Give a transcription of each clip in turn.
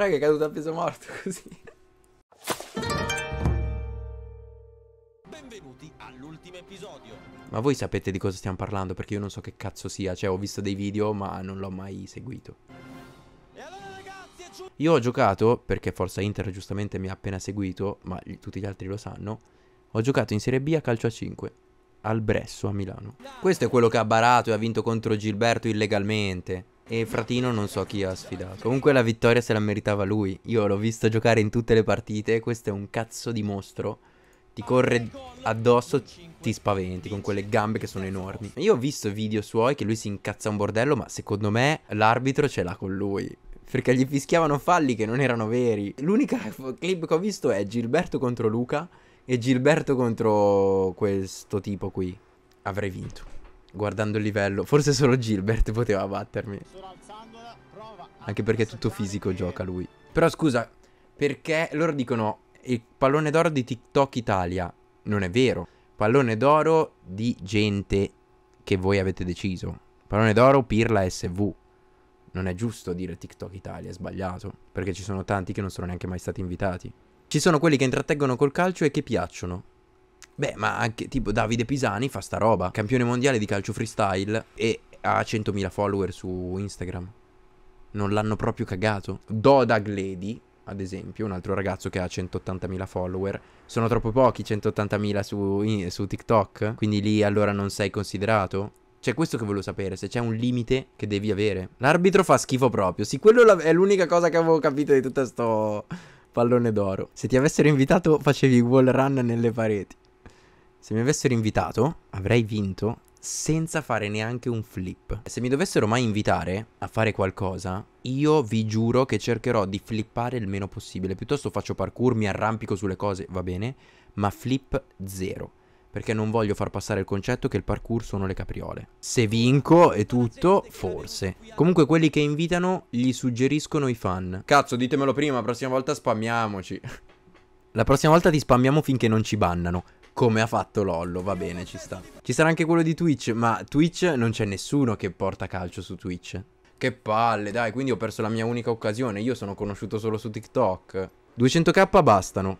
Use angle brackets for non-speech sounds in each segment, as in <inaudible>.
Raga, è caduto a peso morto <laughs> così. Benvenuti all'ultimo episodio. Ma voi sapete di cosa stiamo parlando? Perché io non so che cazzo sia. Cioè, ho visto dei video, ma non l'ho mai seguito. Io ho giocato, perché Forza Inter giustamente mi ha appena seguito, ma tutti gli altri lo sanno. Ho giocato in Serie B a calcio a 5 al Bresso a Milano. Questo è quello che ha barato e ha vinto contro Gilberto illegalmente. E Fratino non so chi ha sfidato. Comunque la vittoria se la meritava lui. Io l'ho visto giocare in tutte le partite. Questo è un cazzo di mostro. Ti corre addosso, ti spaventi con quelle gambe che sono enormi. Io ho visto video suoi che lui si incazza un bordello, ma secondo me l'arbitro ce l'ha con lui perché gli fischiavano falli che non erano veri. L'unica clip che ho visto è Gilberto contro Luca e Gilberto contro questo tipo qui. Avrei vinto guardando il livello. Forse solo Gilbert <laughs> poteva battermi. Anche perché tutto fisico gioca lui. Però scusa, perché loro dicono il pallone d'oro di TikTok Italia. Non è vero. Pallone d'oro di gente che voi avete deciso. Pallone d'oro Pirla SV. Non è giusto dire TikTok Italia, è sbagliato. Perché ci sono tanti che non sono neanche mai stati invitati. Ci sono quelli che intratteggono col calcio e che piacciono. Beh, ma anche tipo Davide Pisani fa sta roba, campione mondiale di calcio freestyle e ha 100.000 follower su Instagram. Non l'hanno proprio cagato. Doda Glady, ad esempio, un altro ragazzo che ha 180.000 follower. Sono troppo pochi 180.000 su, su TikTok, quindi lì allora non sei considerato. Cioè, questo che volevo sapere, se c'è un limite che devi avere. L'arbitro fa schifo proprio. Sì, quello è l'unica cosa che avevo capito di tutto sto pallone d'oro. Se ti avessero invitato, facevi wall run nelle pareti. Se mi avessero invitato, avrei vinto senza fare neanche un flip. Se mi dovessero mai invitare a fare qualcosa, io vi giuro che cercherò di flippare il meno possibile. Piuttosto faccio parkour, mi arrampico sulle cose, va bene, ma flip zero. Perché non voglio far passare il concetto che il parkour sono le capriole. Se vinco e tutto, forse. Comunque quelli che invitano gli suggeriscono i fan. Cazzo, ditemelo prima, la prossima volta spammiamoci. <laughs> La prossima volta ti spammiamo finché non ci bannano come ha fatto Lollo, va bene, ci sta. Ci sarà anche quello di Twitch, ma Twitch non c'è nessuno che porta calcio su Twitch. Che palle, dai, quindi ho perso la mia unica occasione, io sono conosciuto solo su TikTok. 200k bastano.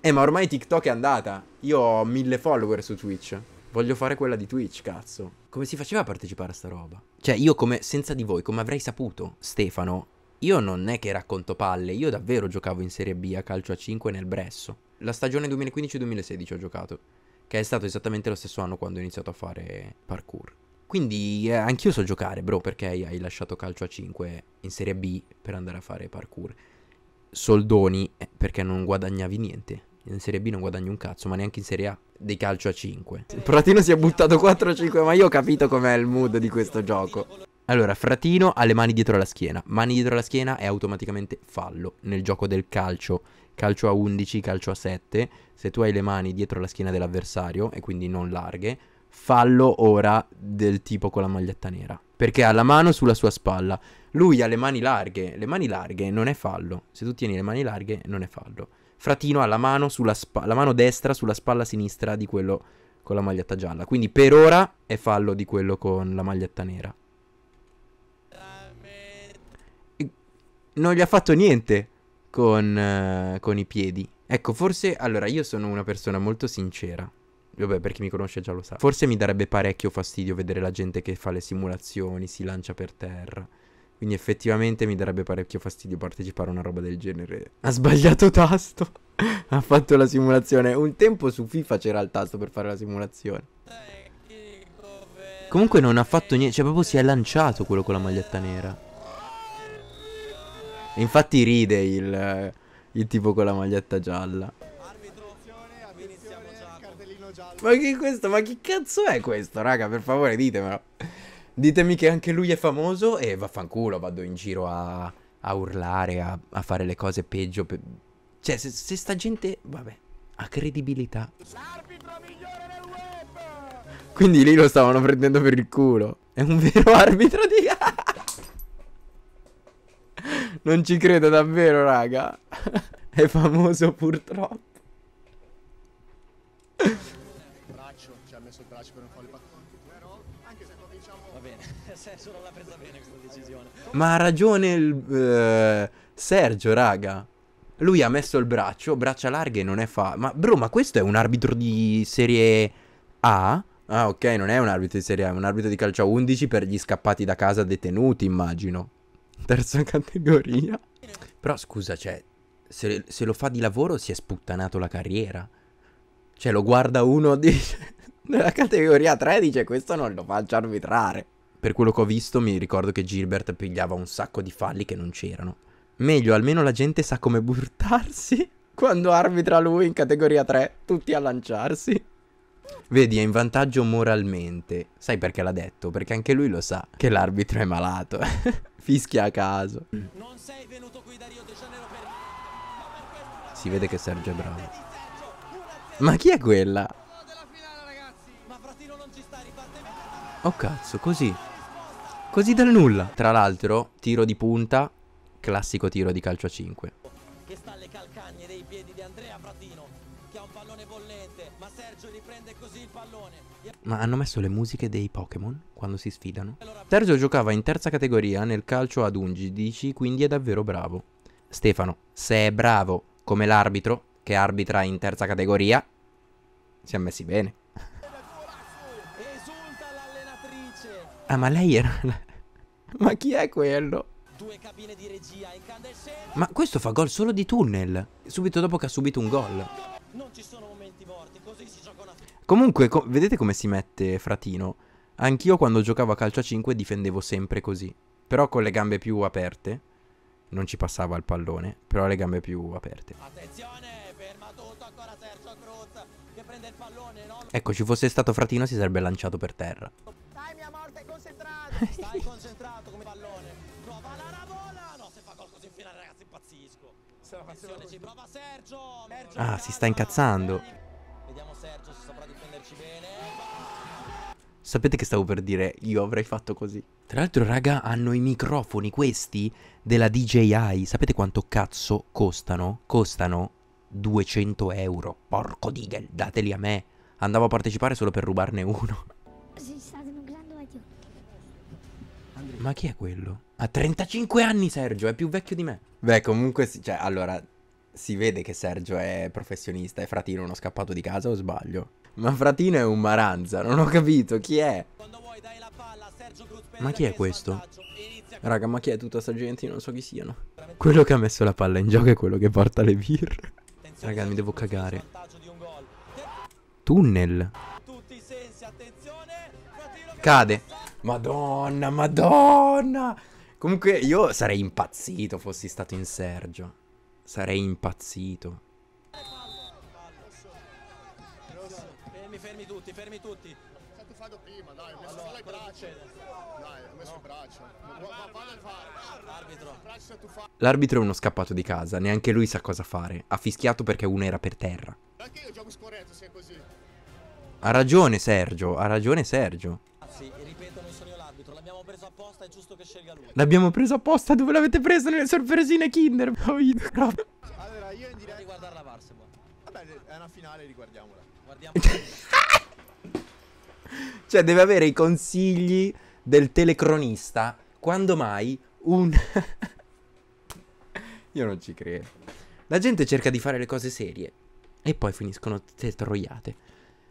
Eh, ma ormai TikTok è andata. Io ho mille follower su Twitch. Voglio fare quella di Twitch, cazzo. Come si faceva a partecipare a sta roba? Cioè, io come, senza di voi, come avrei saputo, Stefano, io non è che racconto palle, io davvero giocavo in Serie B a calcio a 5 nel Bresso. La stagione 2015-2016 ho giocato, che è stato esattamente lo stesso anno quando ho iniziato a fare parkour. Quindi eh, anch'io so giocare, bro, perché hai lasciato calcio a 5 in Serie B per andare a fare parkour. Soldoni eh, perché non guadagnavi niente. In Serie B non guadagni un cazzo, ma neanche in Serie A dei calcio a 5. Il Pratino si è buttato 4 5, ma io ho capito com'è il mood di questo gioco. Allora, fratino ha le mani dietro la schiena. Mani dietro la schiena è automaticamente fallo nel gioco del calcio. Calcio a 11, calcio a 7. Se tu hai le mani dietro la schiena dell'avversario e quindi non larghe, fallo ora del tipo con la maglietta nera. Perché ha la mano sulla sua spalla. Lui ha le mani larghe. Le mani larghe non è fallo. Se tu tieni le mani larghe, non è fallo. Fratino ha la mano, spa- la mano destra sulla spalla sinistra di quello con la maglietta gialla. Quindi per ora è fallo di quello con la maglietta nera. non gli ha fatto niente con, uh, con i piedi. Ecco, forse allora io sono una persona molto sincera. Vabbè, per chi mi conosce già lo sa. Forse mi darebbe parecchio fastidio vedere la gente che fa le simulazioni, si lancia per terra. Quindi effettivamente mi darebbe parecchio fastidio partecipare a una roba del genere. Ha sbagliato tasto. <laughs> ha fatto la simulazione. Un tempo su FIFA c'era il tasto per fare la simulazione. Comunque non ha fatto niente. Cioè, proprio si è lanciato quello con la maglietta nera infatti ride il, il tipo con la maglietta gialla. Ma che questo? Ma chi cazzo è questo, raga? Per favore, ditemelo. Ditemi che anche lui è famoso e vaffanculo, vado in giro a, a urlare, a, a, fare le cose peggio. Pe... Cioè, se, se, sta gente, vabbè, ha credibilità. Quindi lì lo stavano prendendo per il culo. È un vero <laughs> arbitro di non ci credo davvero, raga. <laughs> È famoso purtroppo. Braccio, ci ha messo il braccio per non farle Anche se cominciamo... Va bene, <laughs> Sergio non l'ha presa bene questa decisione. Ma ha ragione il... Eh, Sergio, raga. Lui ha messo il braccio, braccia larghe non è fa... Ma bro, ma questo è un arbitro di serie A? Ah, ok, non è un arbitro di serie A, è un arbitro di calcio 11 per gli scappati da casa detenuti, immagino terza categoria. Però scusa, cioè, se, se, lo fa di lavoro si è sputtanato la carriera. Cioè, lo guarda uno, <laughs> dice, nella categoria 3 dice questo non lo faccio arbitrare. Per quello che ho visto mi ricordo che Gilbert pigliava un sacco di falli che non c'erano. Meglio, almeno la gente sa come burtarsi <laughs> quando arbitra lui in categoria 3, tutti a lanciarsi. Vedi, è in vantaggio moralmente. Sai perché l'ha detto? Perché anche lui lo sa che l'arbitro è malato. <laughs> Fischia a caso. Non sei venuto qui da Rio de Janeiro per... si vede che Sergio è bravo. Ma chi è quella? Oh cazzo, così. Così dal nulla. Tra l'altro, tiro di punta, classico tiro di calcio a 5. Che sta alle calcagne dei piedi di Andrea Fratino che ha un pallone bollente, ma Sergio riprende così il pallone. Ma hanno messo le musiche dei Pokémon quando si sfidano? Sergio giocava in terza categoria nel calcio ad undici, quindi è davvero bravo. Stefano, se è bravo come l'arbitro, che arbitra in terza categoria, si è messi bene. Ah, ma lei era... <laughs> ma chi è quello? Ma questo fa gol solo di tunnel, subito dopo che ha subito un gol. Non ci sono momenti morti, così si gioca una Comunque, co vedete come si mette fratino? Anch'io quando giocavo a calcio a 5 difendevo sempre così, però con le gambe più aperte. Non ci passava il pallone, però le gambe più aperte. Attenzione, ferma tutto ancora Sergio Cruz che prende il pallone, no? Ecco, ci fosse stato fratino si sarebbe lanciato per terra. Dai, mia morte, concentrato. Stai concentrato. <laughs> Ah, si sta incazzando. Vediamo Sergio se saprà difenderci bene. Sapete che stavo per dire? Io avrei fatto così. Tra l'altro, raga, hanno i microfoni questi della DJI. Sapete quanto cazzo costano? Costano 200 euro. Porco digel, dateli a me. Andavo a partecipare solo per rubarne uno. Ma chi è quello? Ha 35 anni Sergio, è più vecchio di me. Beh, comunque, sì, cioè, allora, si vede che Sergio è professionista e Fratino è uno scappato di casa o sbaglio? Ma Fratino è un Maranza, non ho capito, chi è? Ma chi è questo? Raga, ma chi è tutta sta gente? Io non so chi siano. Quello che ha messo la palla in gioco è quello che porta le birre. Raga, mi devo cagare. Tunnel. Cade. Madonna, madonna. Comunque io sarei impazzito fossi stato in Sergio. Sarei impazzito. Fermi, fermi tutti, fermi tutti. Senti fallo prima, dai, ho messo allora, il Dai, ho messo il braccio. L'arbitro. L'arbitro è uno scappato di casa, neanche lui sa cosa fare. Ha fischiato perché uno era per terra. Anche io gioco scorretto se è così. Ha ragione Sergio, ha ragione Sergio ragazzi, ripeto, non sono io l'arbitro. L'abbiamo preso apposta, è giusto che scelga lui. L'abbiamo preso apposta? Dove l'avete preso? Nelle sorpresine Kinder. <laughs> Oh, allora, io in diretta... Di guardare la Varse, Vabbè, è una finale, riguardiamola. Guardiamola. <laughs> cioè, deve avere i consigli del telecronista. Quando mai un... <laughs> io non ci credo. La gente cerca di fare le cose serie. E poi finiscono troiate.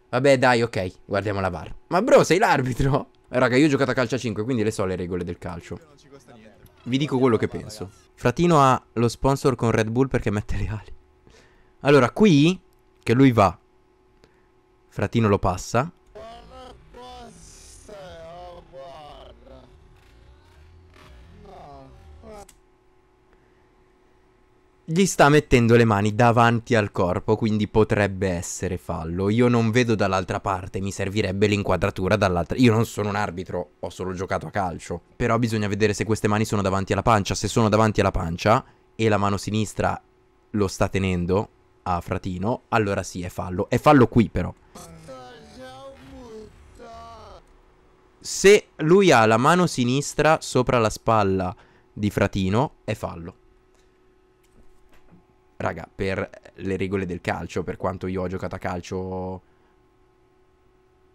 Vabbè dai ok Guardiamo la VAR Ma bro sei l'arbitro Raga io ho giocato a calcio a 5 Quindi le so le regole del calcio Non ci niente. Vi dico quello che penso Fratino ha lo sponsor con Red Bull Perché mette le ali Allora qui Che lui va Fratino lo passa gli sta mettendo le mani davanti al corpo, quindi potrebbe essere fallo. Io non vedo dall'altra parte, mi servirebbe l'inquadratura dall'altra. Io non sono un arbitro, ho solo giocato a calcio. Però bisogna vedere se queste mani sono davanti alla pancia. Se sono davanti alla pancia e la mano sinistra lo sta tenendo a Fratino, allora sì, è fallo. È fallo qui però. Se lui ha la mano sinistra sopra la spalla di Fratino, è fallo raga, per le regole del calcio, per quanto io ho giocato a calcio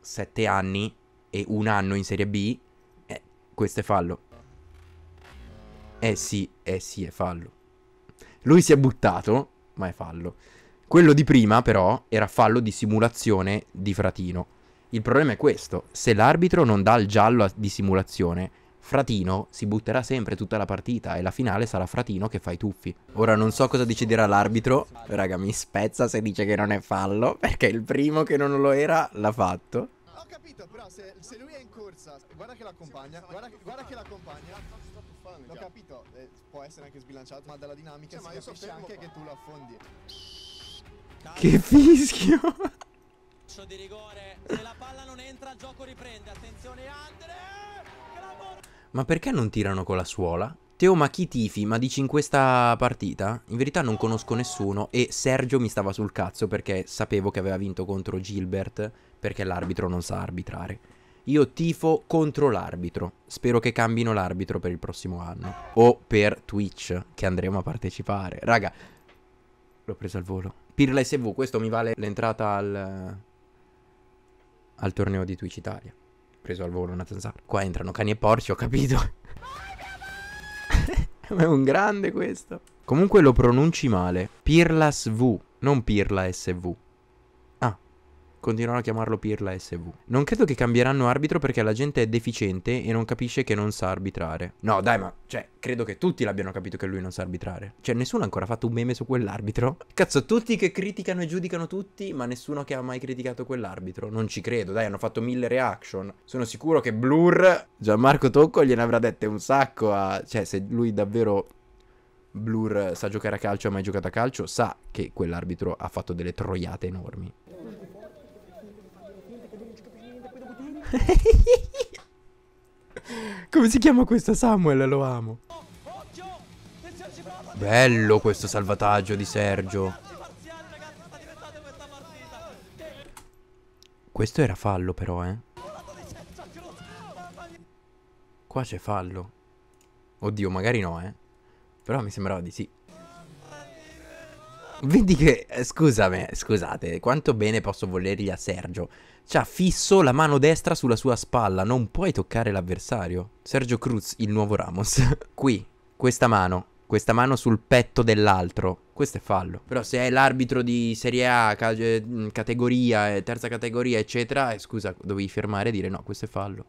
sette anni e un anno in Serie B, eh, questo è fallo. Eh sì, eh sì, è fallo. Lui si è buttato, ma è fallo. Quello di prima, però, era fallo di simulazione di Fratino. Il problema è questo: se l'arbitro non dà il giallo di simulazione, Fratino si butterà sempre tutta la partita e la finale sarà Fratino che fa i tuffi. Ora non so cosa deciderà l'arbitro, raga mi spezza se dice che non è fallo, <laughs> perché il primo che non lo era l'ha fatto. Ho capito, però se, se, lui è in corsa, guarda che l'accompagna, guarda, guarda che l'accompagna. L'ho capito, eh, può essere anche sbilanciato, ma dalla dinamica cioè, si capisce anche che tu lo affondi. Che fischio! di rigore, se la palla non entra il gioco riprende, attenzione Andre! Ma perché non tirano con la suola? Teo, ma chi tifi? Ma dici in questa partita? In verità non conosco nessuno e Sergio mi stava sul cazzo perché sapevo che aveva vinto contro Gilbert perché l'arbitro non sa arbitrare. Io tifo contro l'arbitro. Spero che cambino l'arbitro per il prossimo anno. O per Twitch, che andremo a partecipare. Raga, l'ho preso al volo. Pirla SV, questo mi vale l'entrata al... al torneo di Twitch Italia preso al volo una zanzara. Qua entrano cani e porci, ho capito. <laughs> Ma è un grande questo. Comunque lo pronunci male. Pirlas V, non Pirla SV continuano a chiamarlo Pirla SV. Non credo che cambieranno arbitro perché la gente è deficiente e non capisce che non sa arbitrare. No, dai, ma cioè, credo che tutti l'abbiano capito che lui non sa arbitrare. Cioè, nessuno ha ancora fatto un meme su quell'arbitro. Cazzo, tutti che criticano e giudicano tutti, ma nessuno che ha mai criticato quell'arbitro. Non ci credo, dai, hanno fatto mille reaction. Sono sicuro che Blur, Gianmarco Tocco gliene avrà dette un sacco a... Cioè, se lui davvero Blur sa giocare a calcio, ha mai giocato a calcio, sa che quell'arbitro ha fatto delle troiate enormi. <laughs> Come si chiama questo Samuel? Lo amo. Bello questo salvataggio di Sergio. Questo era fallo però, eh. Qua c'è fallo. Oddio, magari no, eh. Però mi sembrava di sì. Vedi che, eh, scusami, scusate, quanto bene posso volergli a Sergio. C'ha cioè, fisso la mano destra sulla sua spalla, non puoi toccare l'avversario. Sergio Cruz, il nuovo Ramos. <laughs> Qui, questa mano, questa mano sul petto dell'altro. Questo è fallo. Però se è l'arbitro di Serie A, ca eh, categoria, eh, terza categoria, eccetera, eh, scusa, dovevi fermare e dire no, questo è fallo.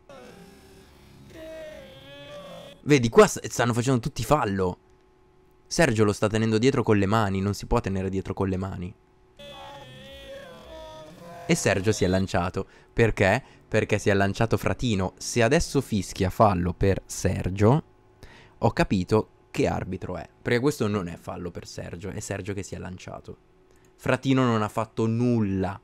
Vedi, qua stanno facendo tutti fallo. Sergio lo sta tenendo dietro con le mani, non si può tenere dietro con le mani. E Sergio si è lanciato. Perché? Perché si è lanciato Fratino. Se adesso fischia fallo per Sergio, ho capito che arbitro è. Perché questo non è fallo per Sergio, è Sergio che si è lanciato. Fratino non ha fatto nulla.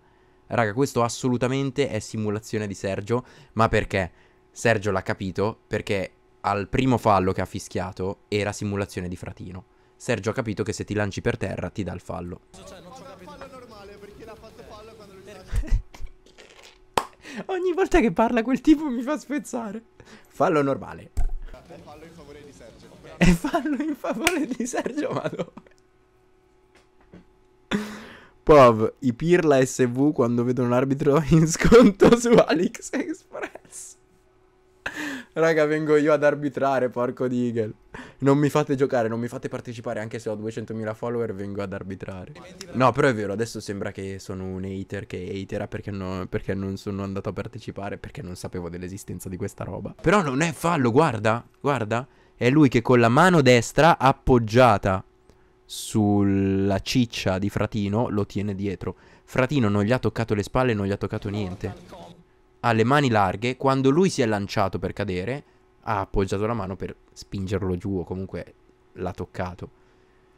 Raga, questo assolutamente è simulazione di Sergio, ma perché? Sergio l'ha capito perché al primo fallo che ha fischiato era simulazione di Fratino. Sergio ha capito che se ti lanci per terra ti dà il fallo. Cioè, non c'ho fallo normale perché l'ha fatto fallo quando lui Ogni volta che parla quel tipo mi fa spezzare. Fallo normale. È fallo in favore di Sergio. È fallo in favore di Sergio, vado. Pov, i pirla SV quando vedono un arbitro in sconto su Express. Raga, vengo io ad arbitrare, porco di Eagle non mi fate giocare, non mi fate partecipare, anche se ho 200.000 follower vengo ad arbitrare. No, però è vero, adesso sembra che sono un hater che hatera perché, no, perché non sono andato a partecipare, perché non sapevo dell'esistenza di questa roba. Però non è fallo, guarda, guarda. È lui che con la mano destra appoggiata sulla ciccia di Fratino lo tiene dietro. Fratino non gli ha toccato le spalle, non gli ha toccato niente. Ha le mani larghe, quando lui si è lanciato per cadere, ha appoggiato la mano per spingerlo giù o comunque l'ha toccato.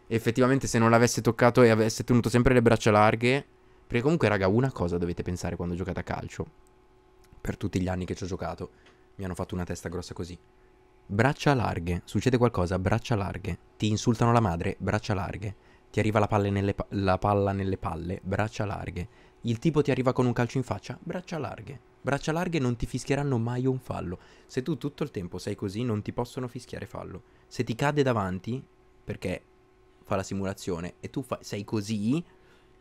E effettivamente se non l'avesse toccato e avesse tenuto sempre le braccia larghe, perché comunque raga una cosa dovete pensare quando giocate a calcio, per tutti gli anni che ci ho giocato, mi hanno fatto una testa grossa così. Braccia larghe, succede qualcosa, braccia larghe, ti insultano la madre, braccia larghe, ti arriva la, nelle pa- la palla nelle palle, braccia larghe, il tipo ti arriva con un calcio in faccia, braccia larghe. Braccia larghe non ti fischieranno mai un fallo. Se tu tutto il tempo sei così, non ti possono fischiare fallo. Se ti cade davanti, perché fa la simulazione, e tu fa- sei così,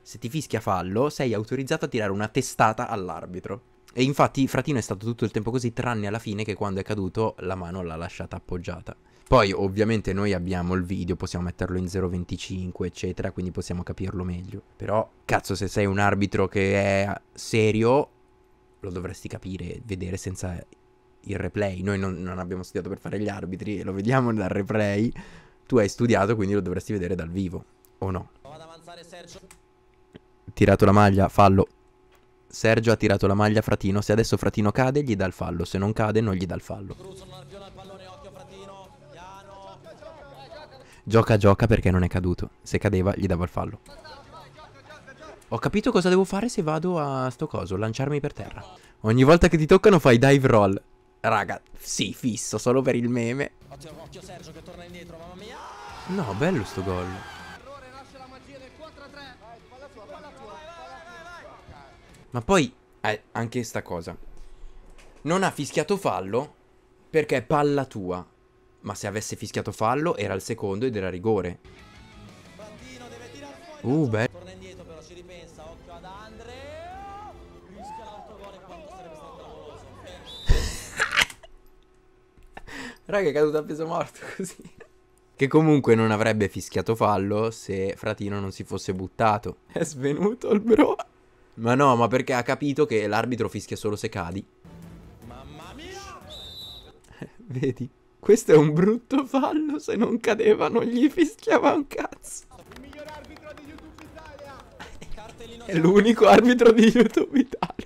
se ti fischia fallo, sei autorizzato a tirare una testata all'arbitro. E infatti Fratino è stato tutto il tempo così, tranne alla fine che quando è caduto la mano l'ha lasciata appoggiata. Poi ovviamente noi abbiamo il video, possiamo metterlo in 0.25 eccetera, quindi possiamo capirlo meglio. Però cazzo se sei un arbitro che è serio lo dovresti capire, vedere senza il replay. Noi non, non abbiamo studiato per fare gli arbitri e lo vediamo dal replay. Tu hai studiato, quindi lo dovresti vedere dal vivo, o no? Tirato la maglia, fallo. Sergio ha tirato la maglia a Fratino. Se adesso Fratino cade, gli dà il fallo. Se non cade, non gli dà il fallo. Gioca, gioca perché non è caduto. Se cadeva, gli dava il fallo. Ho capito cosa devo fare se vado a sto coso, lanciarmi per terra. Ogni volta che ti toccano fai dive roll. Raga, sì, fisso, solo per il meme. No, bello sto gol. Ma poi, eh, anche sta cosa. Non ha fischiato fallo perché è palla tua. Ma se avesse fischiato fallo era il secondo ed era rigore. Uh, bello. Raga è caduto a peso morto <laughs> così Che comunque non avrebbe fischiato fallo se Fratino non si fosse buttato È svenuto il bro Ma no ma perché ha capito che l'arbitro fischia solo se cadi Mamma mia <laughs> Vedi questo è un brutto fallo, se non cadeva non gli fischiava un cazzo. Il miglior arbitro di YouTube Italia. <laughs> È l'unico arbitro di YouTube Italia.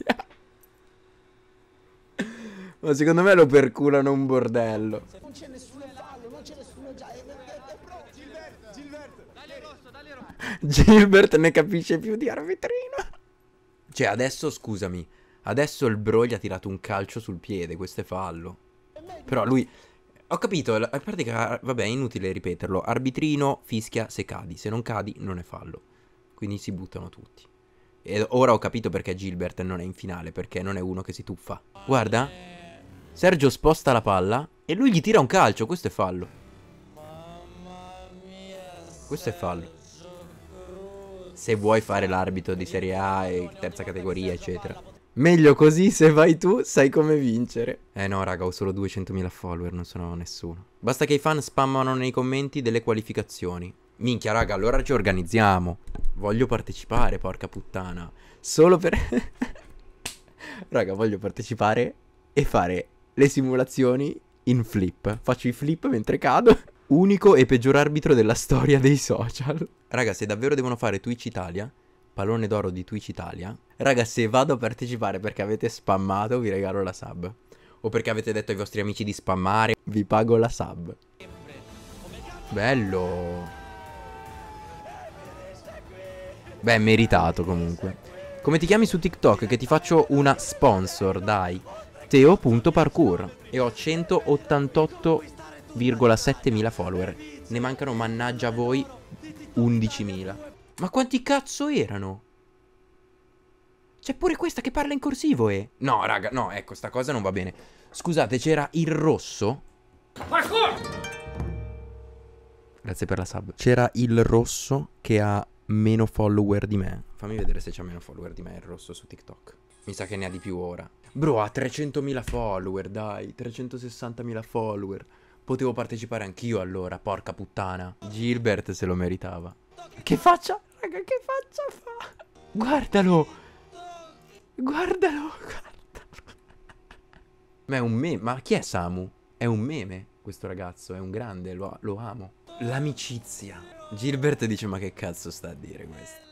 Ma secondo me lo perculano un bordello. Non c'è nessuno fallo, non c'è nessuno già. È, eh, eh, eh, Gilbert, Gilbert. Dalle rosso, dalle rosso. Gilbert ne capisce più di arbitrino. Cioè, adesso scusami. Adesso il bro gli ha tirato un calcio sul piede, questo è fallo. Però lui... Ho capito, a parte che... Ah, vabbè, è inutile ripeterlo. Arbitrino fischia se cadi. Se non cadi, non è fallo. Quindi si buttano tutti. E ora ho capito perché Gilbert non è in finale, perché non è uno che si tuffa. Guarda. Sergio sposta la palla e lui gli tira un calcio, questo è fallo. Mamma mia, Questo è fallo. Se vuoi fare l'arbitro di Serie A e terza categoria, eccetera. Meglio così, se vai tu, sai come vincere. Eh no, raga, ho solo 200.000 follower, non sono nessuno. Basta che i fan spammano nei commenti delle qualificazioni. Minchia, raga, allora ci organizziamo. Voglio partecipare, porca puttana. Solo per... <laughs> raga, voglio partecipare e fare le simulazioni in flip. Faccio i flip mentre cado. Unico e peggior arbitro della storia dei social. Raga, se davvero devono fare Twitch Italia, pallone d'oro di Twitch Italia. Raga, se vado a partecipare perché avete spammato, vi regalo la sub. O perché avete detto ai vostri amici di spammare, vi pago la sub. Bello. Beh, meritato comunque. Come ti chiami su TikTok? Che ti faccio una sponsor, dai teo.parkour e ho 188,7 mila follower. Ne mancano, mannaggia voi, 11.000. Ma quanti cazzo erano? C'è pure questa che parla in corsivo e... Eh. No, raga, no, ecco, sta cosa non va bene. Scusate, c'era il rosso? Parkour! Grazie per la sub. C'era il rosso che ha meno follower di me. Fammi vedere se c'ha meno follower di me il rosso su TikTok. Mi sa che ne ha di più ora. Bro, ha 300.000 follower, dai, 360.000 follower. Potevo partecipare anch'io allora, porca puttana. Gilbert se lo meritava. Che faccia? Raga, che faccia fa? Guardalo! Guardalo, guardalo. Ma è un meme, ma chi è Samu? È un meme questo ragazzo, è un grande, lo, lo amo. L'amicizia. Gilbert dice ma che cazzo sta a dire questo?